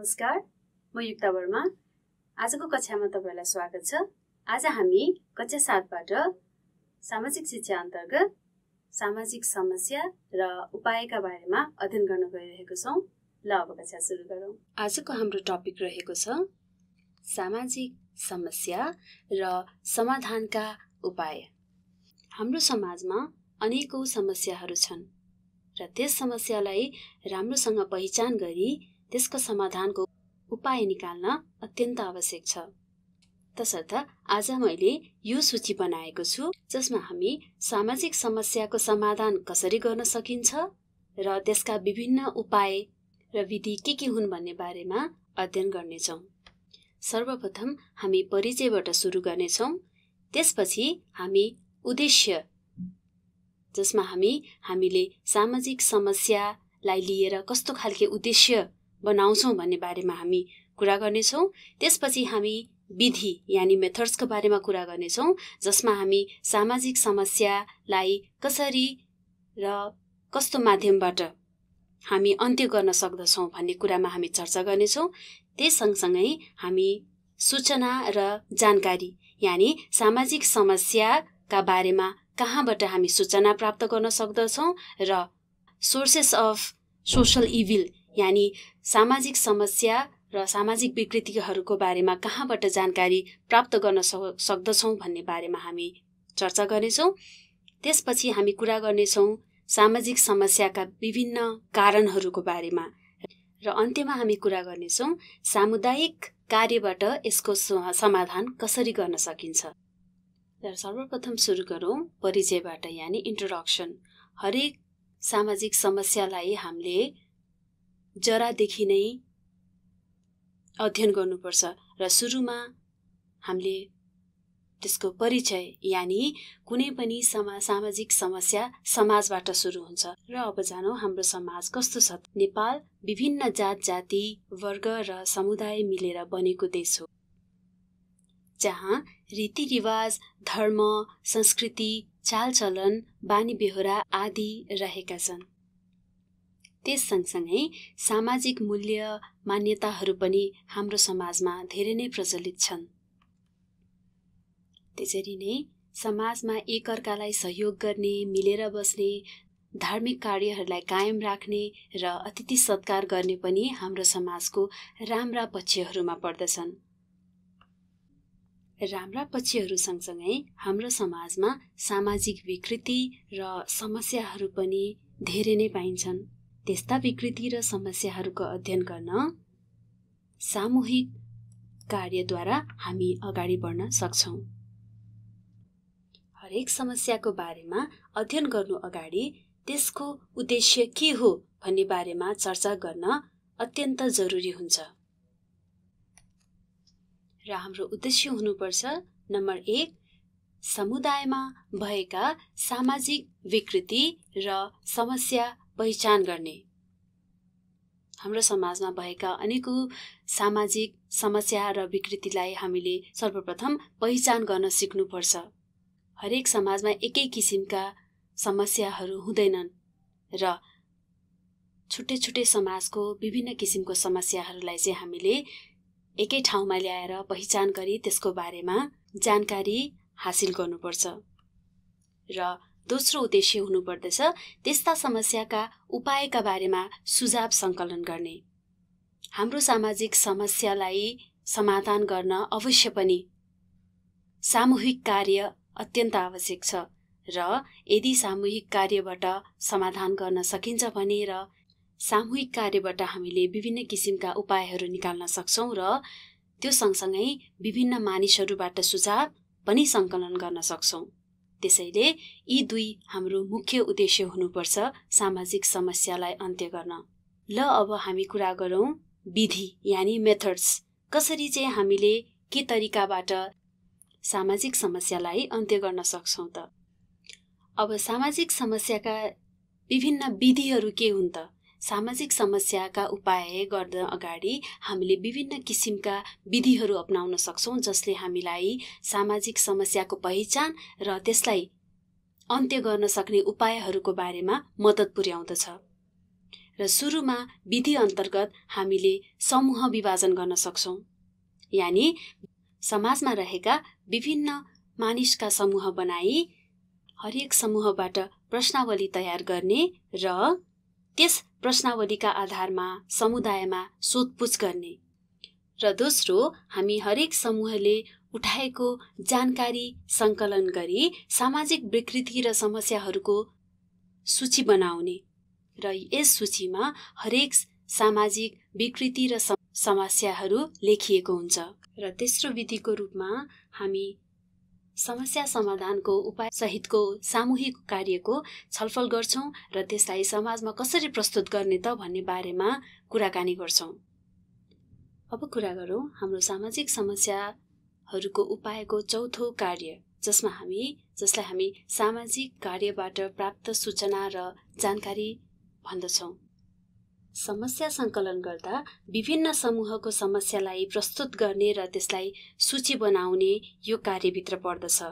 नमस्कार म युक्ता वर्मा आजको कक्षामा तपाईँलाई स्वागत छ आज हामी कक्षा सातबाट सामाजिक शिक्षा अन्तर्गत सामाजिक समस्या र उपायका बारेमा अध्ययन गर्न गइरहेको छौँ ल अब कक्षा सुरु गरौँ आजको हाम्रो टपिक रहेको छ सामाजिक समस्या र समाधानका उपाय हाम्रो समाजमा अनेकौँ समस्याहरू छन् र त्यस समस्यालाई राम्रोसँग पहिचान गरी त्यसको समाधानको उपाय निकाल्न अत्यन्त आवश्यक छ तसर्थ आज मैले यो सूची बनाएको छु जसमा हामी सामाजिक समस्याको समाधान कसरी गर्न सकिन्छ र त्यसका विभिन्न उपाय र विधि के के हुन् भन्ने बारेमा अध्ययन गर्नेछौँ सर्वप्रथम हामी परिचयबाट सुरु गर्नेछौँ त्यसपछि हामी उद्देश्य जसमा हामी हामीले सामाजिक समस्यालाई लिएर कस्तो खालके उद्देश्य बनाउँछौँ भन्ने बारेमा हामी कुरा गर्नेछौँ त्यसपछि हामी विधि यानि मेथड्सको बारेमा कुरा गर्नेछौँ जसमा हामी सामाजिक समस्यालाई कसरी र कस्तो माध्यमबाट हामी अन्त्य गर्न सक्दछौँ भन्ने कुरामा हामी चर्चा गर्नेछौँ त्यस सँगसँगै हामी सूचना र जानकारी यानि सामाजिक समस्याका बारेमा कहाँबाट हामी सूचना प्राप्त गर्न सक्दछौँ र सोर्सेस अफ सोसल इभिल यानि सामाजिक समस्या र सामाजिक विकृतिहरूको बारेमा कहाँबाट जानकारी प्राप्त गर्न सक्दछौँ भन्ने बारेमा हामी चर्चा गर्नेछौँ त्यसपछि हामी कुरा गर्नेछौँ सामाजिक समस्याका विभिन्न कारणहरूको बारेमा र अन्त्यमा हामी कुरा गर्नेछौँ सामुदायिक कार्यबाट यसको समाधान कसरी गर्न सकिन्छ र सर्वप्रथम सुरु गरौँ परिचयबाट यानि इन्ट्रोडक्सन हरेक सामाजिक समस्यालाई हामीले जरादेखि नै अध्ययन गर्नुपर्छ र सुरुमा हामीले त्यसको परिचय यानि कुनै पनि समा सामाजिक समस्या समाजबाट सुरु हुन्छ र अब जानौँ हाम्रो समाज कस्तो छ नेपाल विभिन्न जात जाति वर्ग र समुदाय मिलेर बनेको देश हो जहाँ रीतिरिवाज धर्म संस्कृति चालचलन बानी बेहोरा आदि रहेका छन् त्यस सँगसँगै सामाजिक मूल्य मान्यताहरू पनि हाम्रो समाजमा धेरै नै प्रचलित छन् त्यसरी नै समाजमा एकअर्कालाई सहयोग गर्ने मिलेर बस्ने धार्मिक कार्यहरूलाई कायम राख्ने र अतिथि सत्कार गर्ने पनि हाम्रो समाजको राम्रा पक्षहरूमा पर्दछन् राम्रा पक्षहरू सँगसँगै हाम्रो समाजमा सामाजिक विकृति र समस्याहरू पनि धेरै नै पाइन्छन् त्यस्ता विकृति र समस्याहरूको अध्ययन गर्न सामूहिक कार्यद्वारा हामी अगाडि बढ्न सक्छौँ हरेक समस्याको बारेमा अध्ययन गर्नु अगाडि त्यसको उद्देश्य के हो भन्ने बारेमा चर्चा गर्न अत्यन्त जरुरी हुन्छ र हाम्रो उद्देश्य हुनुपर्छ नम्बर एक समुदायमा भएका सामाजिक विकृति र समस्या पहिचान गर्ने हाम्रो समाजमा भएका अनेकौँ सामाजिक समस्या र विकृतिलाई हामीले सर्वप्रथम पहिचान गर्न सिक्नुपर्छ हरेक समाजमा एकै किसिमका समस्याहरू हुँदैनन् र छुट्टै छुट्टै समाजको विभिन्न किसिमको समस्याहरूलाई चाहिँ हामीले एकै ठाउँमा ल्याएर पहिचान गरी त्यसको बारेमा जानकारी हासिल गर्नुपर्छ र दोस्रो उद्देश्य हुनुपर्दछ त्यस्ता समस्याका उपायका बारेमा सुझाव सङ्कलन गर्ने हाम्रो सामाजिक समस्यालाई समाधान गर्न अवश्य पनि सामूहिक कार्य अत्यन्त आवश्यक छ र यदि सामूहिक कार्यबाट समाधान गर्न सकिन्छ भने र सामूहिक कार्यबाट हामीले विभिन्न किसिमका उपायहरू निकाल्न सक्छौँ र त्यो सँगसँगै विभिन्न मानिसहरूबाट सुझाव पनि सङ्कलन गर्न सक्छौँ त्यसैले यी दुई हाम्रो मुख्य उद्देश्य हुनुपर्छ सामाजिक समस्यालाई अन्त्य गर्न ल अब हामी कुरा गरौँ विधि यानि मेथड्स कसरी चाहिँ हामीले के तरिकाबाट सामाजिक समस्यालाई अन्त्य गर्न सक्छौँ त अब सामाजिक समस्याका विभिन्न विधिहरू के हुन् त सामाजिक समस्याका उपाय गर्दा अगाडि हामीले विभिन्न किसिमका विधिहरू अप्नाउन सक्छौँ जसले हामीलाई सामाजिक समस्याको पहिचान र त्यसलाई अन्त्य गर्न सक्ने उपायहरूको बारेमा मद्दत पुर्याउँदछ र सुरुमा विधि अन्तर्गत हामीले समूह विभाजन गर्न सक्छौँ यानि समाजमा रहेका विभिन्न मानिसका समूह बनाई हरेक समूहबाट प्रश्नावली तयार गर्ने र त्यस प्रश्नावलीका आधारमा समुदायमा सोधपुछ गर्ने र दोस्रो हामी हरेक समूहले उठाएको जानकारी सङ्कलन गरी सामाजिक विकृति र समस्याहरूको सूची बनाउने र यस सूचीमा हरेक सामाजिक विकृति र समस्याहरू लेखिएको हुन्छ र तेस्रो विधिको रूपमा हामी समस्या समाधानको उपाय सहितको सामूहिक कार्यको छलफल गर्छौँ र त्यसलाई समाजमा कसरी प्रस्तुत गर्ने त भन्ने बारेमा कुराकानी गर्छौँ अब कुरा गरौँ हाम्रो सामाजिक समस्याहरूको उपायको चौथो कार्य जसमा हामी जसलाई हामी सामाजिक कार्यबाट प्राप्त सूचना र जानकारी भन्दछौँ समस्या सङ्कलन गर्दा विभिन्न समूहको समस्यालाई प्रस्तुत गर्ने र त्यसलाई सूची बनाउने यो कार्यभित्र पर्दछ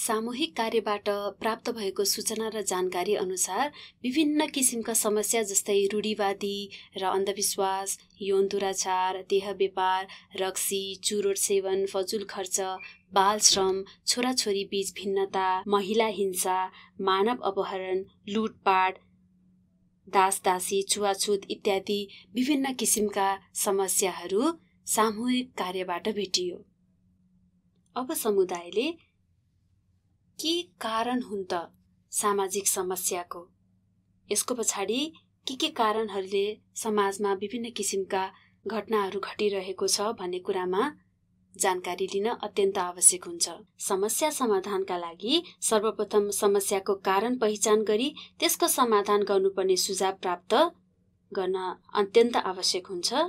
सामूहिक कार्यबाट प्राप्त भएको सूचना र जानकारी अनुसार विभिन्न किसिमका समस्या जस्तै रूढिवादी र अन्धविश्वास यौन दुराचार देह व्यापार रक्सी चुरोट सेवन फजुल खर्च बाल श्रम छोराछोरी बीच भिन्नता महिला हिंसा मानव अपहरण लुटपाट दासदासी छुवाछुत इत्यादि विभिन्न किसिमका समस्याहरू सामूहिक कार्यबाट भेटियो अब समुदायले के कारण हुन् त सामाजिक समस्याको यसको पछाडि के के कारणहरूले समाजमा विभिन्न किसिमका घटनाहरू घटिरहेको छ भन्ने कुरामा जानकारी लिन अत्यन्त आवश्यक हुन्छ समस्या समाधानका लागि सर्वप्रथम समस्याको कारण पहिचान गरी त्यसको समाधान गर्नुपर्ने सुझाव प्राप्त गर्न अत्यन्त आवश्यक हुन्छ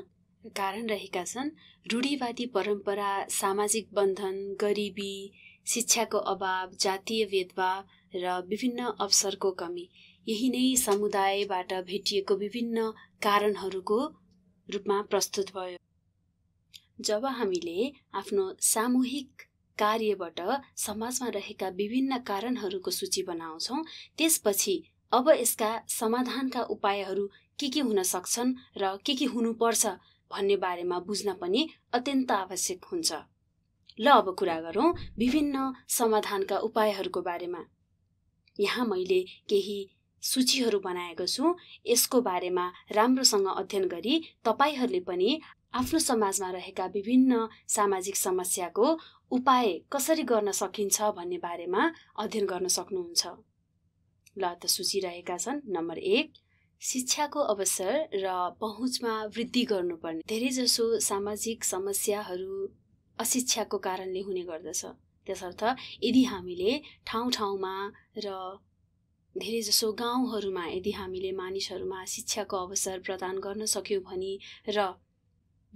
कारण रहेका छन् रूढिवादी परम्परा सामाजिक बन्धन गरिबी शिक्षाको अभाव जातीय भेदभाव र विभिन्न अवसरको कमी यही नै समुदायबाट भेटिएको विभिन्न कारणहरूको रूपमा प्रस्तुत भयो जब हामीले आफ्नो सामूहिक कार्यबाट समाजमा रहेका विभिन्न कारणहरूको सूची बनाउँछौँ त्यसपछि अब यसका समाधानका उपायहरू के के हुन सक्छन् र के के हुनुपर्छ भन्ने बारेमा बुझ्न पनि अत्यन्त आवश्यक हुन्छ ल अब कुरा गरौँ विभिन्न समाधानका उपायहरूको बारेमा यहाँ मैले केही सूचीहरू बनाएको छु यसको बारेमा राम्रोसँग अध्ययन गरी तपाईँहरूले पनि आफ्नो समाजमा रहेका विभिन्न सामाजिक समस्याको उपाय कसरी गर्न सकिन्छ भन्ने बारेमा अध्ययन गर्न सक्नुहुन्छ ल त सूची रहेका छन् नम्बर एक शिक्षाको अवसर र पहुँचमा वृद्धि गर्नुपर्ने धेरैजसो सामाजिक समस्याहरू अशिक्षाको कारणले हुने गर्दछ त्यसर्थ यदि हामीले ठाउँ ठाउँमा र धेरैजसो गाउँहरूमा यदि हामीले मानिसहरूमा शिक्षाको अवसर प्रदान गर्न सक्यौँ भने र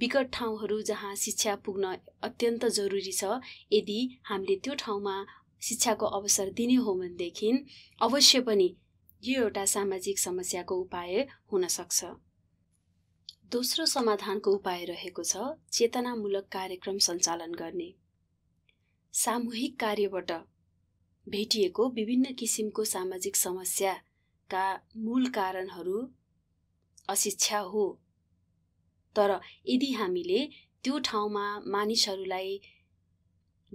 विकट ठाउँहरू जहाँ शिक्षा पुग्न अत्यन्त जरुरी छ यदि हामीले त्यो ठाउँमा शिक्षाको अवसर दिने हो भनेदेखि अवश्य पनि यो एउटा सामाजिक समस्याको उपाय हुनसक्छ दोस्रो समाधानको उपाय रहेको छ चेतनामूलक कार्यक्रम सञ्चालन गर्ने सामूहिक कार्यबाट भेटिएको विभिन्न किसिमको सामाजिक समस्याका मूल कारणहरू अशिक्षा हो तर यदि हामीले त्यो ठाउँमा मानिसहरूलाई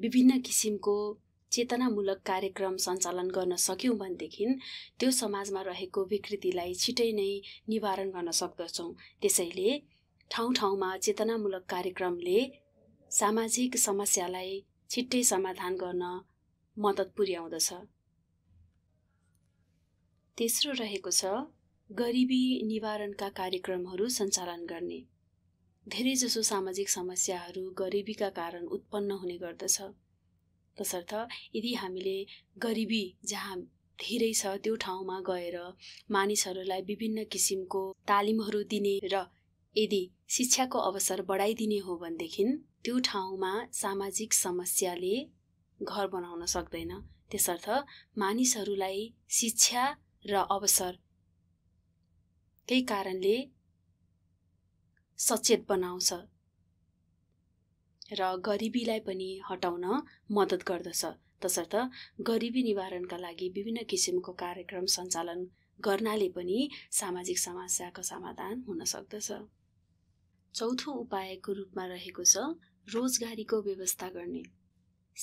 विभिन्न किसिमको चेतनामूलक कार्यक्रम सञ्चालन गर्न सक्यौँ भनेदेखि त्यो समाजमा रहेको विकृतिलाई छिटै नै निवारण गर्न सक्दछौँ त्यसैले ठाउँ ठाउँमा चेतनामूलक कार्यक्रमले सामाजिक समस्यालाई छिट्टै समाधान गर्न मद्दत पुर्याउँदछ तेस्रो रहेको छ गरिबी निवारणका कार्यक्रमहरू सञ्चालन गर्ने धेरैजसो सामाजिक समस्याहरू गरिबीका कारण उत्पन्न हुने गर्दछ तसर्थ यदि हामीले गरिबी जहाँ धेरै छ त्यो ठाउँमा गएर मानिसहरूलाई विभिन्न किसिमको तालिमहरू दिने र यदि शिक्षाको अवसर बढाइदिने हो भनेदेखि त्यो ठाउँमा सामाजिक समस्याले घर बनाउन सक्दैन त्यसर्थ मानिसहरूलाई शिक्षा र अवसर त्यही कारणले सचेत बनाउँछ र गरिबीलाई पनि हटाउन मद्दत गर्दछ तसर्थ गरिबी निवारणका लागि विभिन्न किसिमको कार्यक्रम सञ्चालन गर्नाले पनि सामाजिक समस्याको समाधान हुन सक्दछ चौथो उपायको रूपमा रहेको छ रोजगारीको व्यवस्था गर्ने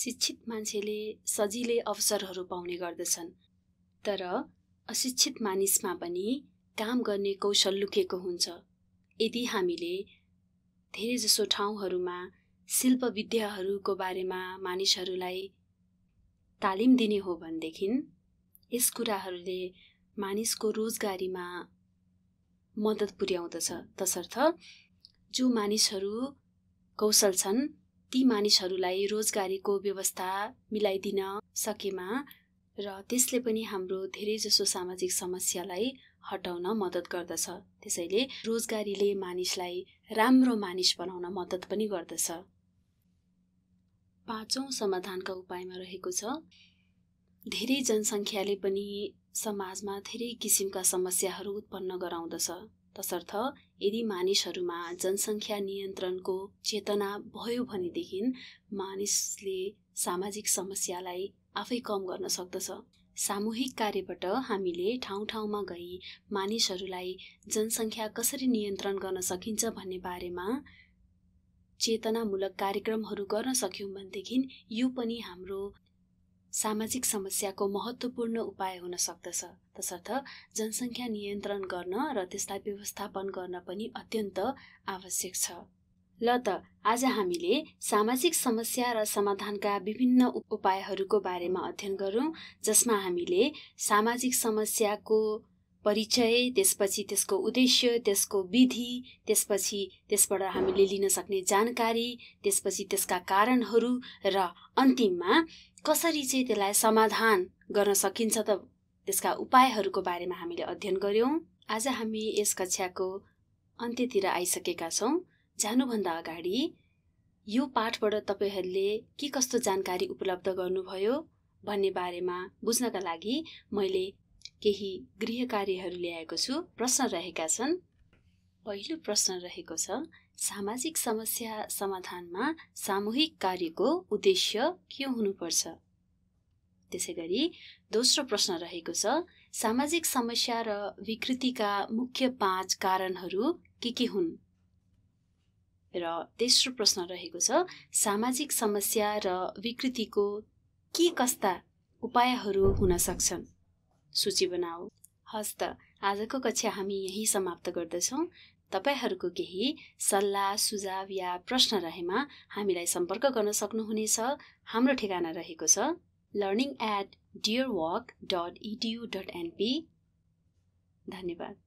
शिक्षित मान्छेले सजिलै अवसरहरू पाउने गर्दछन् तर अशिक्षित मानिसमा पनि काम गर्ने कौशल लुकेको हुन्छ यदि हामीले धेरैजसो ठाउँहरूमा शिल्प विद्याहरूको बारेमा मानिसहरूलाई तालिम दिने हो भनेदेखि यस कुराहरूले मानिसको रोजगारीमा मद्दत पुर्याउँदछ तसर्थ जो मानिसहरू कौशल छन् ती मानिसहरूलाई रोजगारीको व्यवस्था मिलाइदिन सकेमा र त्यसले पनि हाम्रो धेरैजसो सामाजिक समस्यालाई हटाउन मद्दत गर्दछ त्यसैले रोजगारीले मानिसलाई राम्रो मानिस बनाउन मद्दत पनि गर्दछ पाँचौँ समाधानका उपायमा रहेको छ धेरै जनसङ्ख्याले पनि समाजमा धेरै किसिमका समस्याहरू उत्पन्न गराउँदछ तसर्थ यदि मानिसहरूमा जनसङ्ख्या नियन्त्रणको चेतना भयो भनेदेखि मानिसले सामाजिक समस्यालाई आफै कम गर्न सक्दछ सामूहिक कार्यबाट हामीले ठाउँ ठाउँमा गई मानिसहरूलाई जनसङ्ख्या कसरी नियन्त्रण गर्न सकिन्छ भन्ने बारेमा चेतनामूलक कार्यक्रमहरू गर्न सक्यौँ भनेदेखि यो पनि हाम्रो सामाजिक समस्याको महत्त्वपूर्ण उपाय हुन सक्दछ तसर्थ जनसङ्ख्या नियन्त्रण गर्न र त्यसलाई व्यवस्थापन गर्न पनि अत्यन्त आवश्यक छ ल त आज हामीले सामाजिक समस्या र समाधानका विभिन्न उपायहरूको बारेमा अध्ययन गरौँ जसमा हामीले सामाजिक समस्याको परिचय त्यसपछि त्यसको उद्देश्य त्यसको विधि त्यसपछि त्यसबाट हामीले लिन सक्ने जानकारी त्यसपछि त्यसका कारणहरू र अन्तिममा कसरी चाहिँ त्यसलाई समाधान गर्न सकिन्छ त त्यसका उपायहरूको बारेमा हामीले अध्ययन गऱ्यौँ आज हामी यस कक्षाको अन्त्यतिर आइसकेका छौँ जानुभन्दा अगाडि यो पाठबाट तपाईँहरूले के कस्तो जानकारी उपलब्ध गर्नुभयो भन्ने बारेमा बुझ्नका लागि मैले केही गृह कार्यहरू ल्याएको छु प्रश्न रहेका छन् पहिलो प्रश्न रहेको छ सामाजिक समस्या समाधानमा सामूहिक कार्यको उद्देश्य के हुनुपर्छ त्यसै गरी दोस्रो प्रश्न रहेको छ सामाजिक समस्या र विकृतिका मुख्य पाँच कारणहरू के के हुन् र तेस्रो प्रश्न रहेको छ सामाजिक समस्या र विकृतिको के कस्ता उपायहरू हुन सक्छन् सूची बनाऊ हस् त आजको कक्षा हामी यहीँ समाप्त गर्दछौँ तपाईँहरूको केही सल्लाह सुझाव या प्रश्न रहेमा हामीलाई सम्पर्क गर्न सक्नुहुनेछ हाम्रो ठेगाना रहेको छ learning at Deerwalk dot edu dot NP धन्यवाद